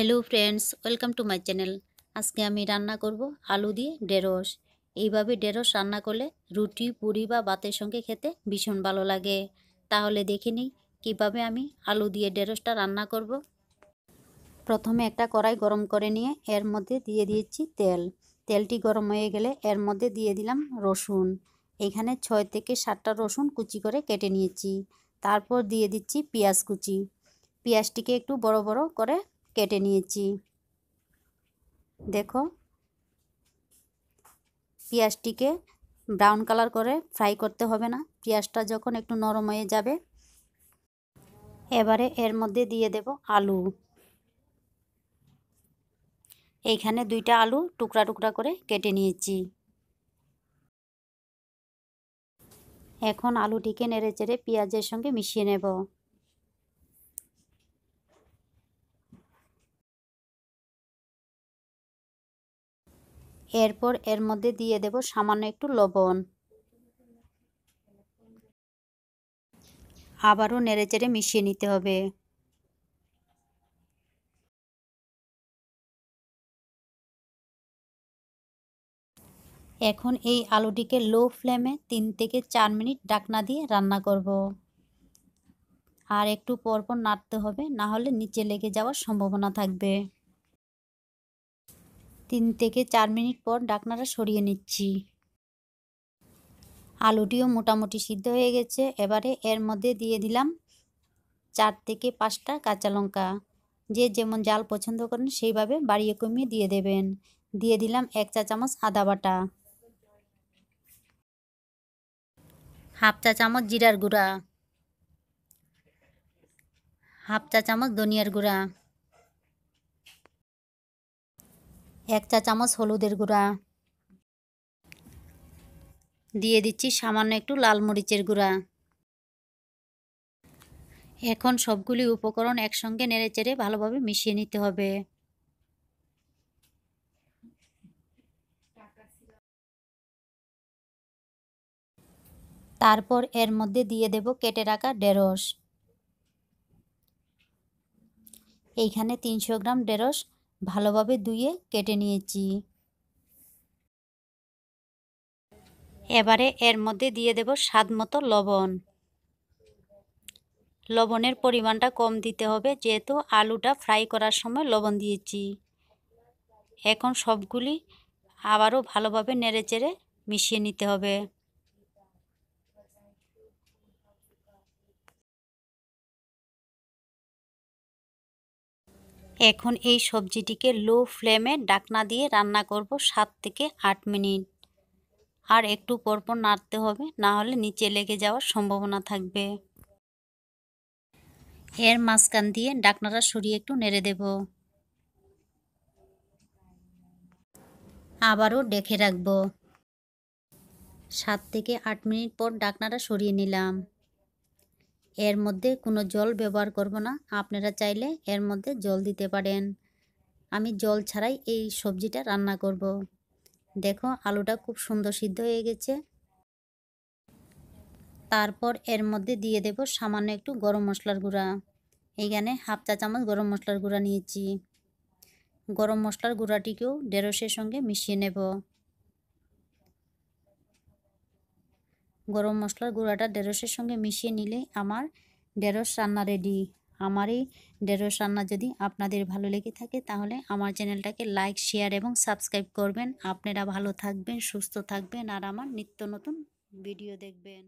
Hello friends welcome to my channel আজকে আমি রান্না করব আলু দিয়ে ঢেঁড়স এইভাবে ঢেঁড়স রান্না করলে রুটি পুরি বা ভাতের সঙ্গে খেতে ভীষণ ভালো লাগে তাহলে দেখে নিই কীভাবে আমি আলু দিয়ে ঢেঁড়সটা রান্না করব প্রথমে একটা কড়াই গরম করে নিয়ে এর মধ্যে দিয়ে দিয়েছি তেল তেলটি গরম হয়ে গেলে এর মধ্যে দিয়ে দিলাম রসুন এখানে ছয় থেকে সাতটা রসুন কুচি করে কেটে নিয়েছি তারপর দিয়ে দিচ্ছি পেঁয়াজ কুচি পেঁয়াজটিকে একটু বড় বড় করে কেটে নিয়েছি দেখো পেঁয়াজটিকে ব্রাউন কালার করে ফ্রাই করতে হবে না পেঁয়াজটা যখন একটু নরম হয়ে যাবে এবারে এর মধ্যে দিয়ে দেব আলু এইখানে দুইটা আলু টুকরা টুকরা করে কেটে নিয়েছি এখন আলুটিকে নেড়ে চেড়ে পেঁয়াজের সঙ্গে মিশিয়ে নেব এরপর এর মধ্যে দিয়ে দেব সামান্য একটু লবণ আবারও নেড়েচেড়ে মিশিয়ে নিতে হবে এখন এই আলুটিকে লো ফ্লেমে তিন থেকে চার মিনিট ডাকনা দিয়ে রান্না করব। আর একটু পরপর নাড়তে হবে না হলে নিচে লেগে যাওয়ার সম্ভাবনা থাকবে তিন থেকে চার মিনিট পর ডাকনাটা সরিয়ে নিচ্ছি আলুটিও মোটামুটি সিদ্ধ হয়ে গেছে এবারে এর মধ্যে দিয়ে দিলাম চার থেকে পাঁচটা কাঁচা লঙ্কা যে যেমন জাল পছন্দ করেন সেইভাবে বাড়িয়ে কমিয়ে দিয়ে দেবেন দিয়ে দিলাম এক চা চামচ আদা বাটা হাফ চা চামচ জিরার গুঁড়া হাফ চা চামচ ধনিয়ার গুঁড়া এক চা চামচ হলুদের গুঁড়া দিয়ে দিচ্ছি সামান্য একটু লাল মরিচের গুঁড়া এখন সবগুলি উপকরণ একসঙ্গে নেড়েচেড়ে ভালোভাবে মিশিয়ে নিতে হবে তারপর এর মধ্যে দিয়ে দেব কেটে রাখা ঢেঁড়স এইখানে তিনশো গ্রাম ঢেঁড়স ভালোভাবে ধুয়ে কেটে নিয়েছি এবারে এর মধ্যে দিয়ে দেব স্বাদ মতো লবণ লবণের পরিমাণটা কম দিতে হবে যেহেতু আলুটা ফ্রাই করার সময় লবণ দিয়েছি এখন সবগুলি আবারও ভালোভাবে নেড়ে চেড়ে মিশিয়ে নিতে হবে এখন এই সবজিটিকে লো ফ্লেমে ডাকনা দিয়ে রান্না করব সাত থেকে আট মিনিট আর একটু পরপর নাড়তে হবে না হলে নিচে লেগে যাওয়ার সম্ভাবনা থাকবে এর মাঝখান দিয়ে ডাকনাটা সরিয়ে একটু নেড়ে দেব আবারও ডেকে রাখব সাত থেকে আট মিনিট পর ডাকনাটা সরিয়ে নিলাম এর মধ্যে কোনো জল ব্যবহার করব না আপনারা চাইলে এর মধ্যে জল দিতে পারেন আমি জল ছাড়াই এই সবজিটা রান্না করব। দেখো আলুটা খুব সুন্দর সিদ্ধ হয়ে গেছে তারপর এর মধ্যে দিয়ে দেব সামান্য একটু গরম মশলার গুঁড়া এইখানে হাফ চা চামচ গরম মশলার গুঁড়া নিয়েছি গরম মশলার গুঁড়াটিকেও ঢেঁড়সের সঙ্গে মিশিয়ে নেব গরম মশলার গুঁড়াটা ঢেঁড়সের সঙ্গে মিশিয়ে নিলে আমার ঢেঁড়স রান্না রেডি আমার এই ঢেঁড়স রান্না যদি আপনাদের ভালো লেগে থাকে তাহলে আমার চ্যানেলটাকে লাইক শেয়ার এবং সাবস্ক্রাইব করবেন আপনারা ভালো থাকবেন সুস্থ থাকবেন আর আমার নিত্য নতুন ভিডিও দেখবেন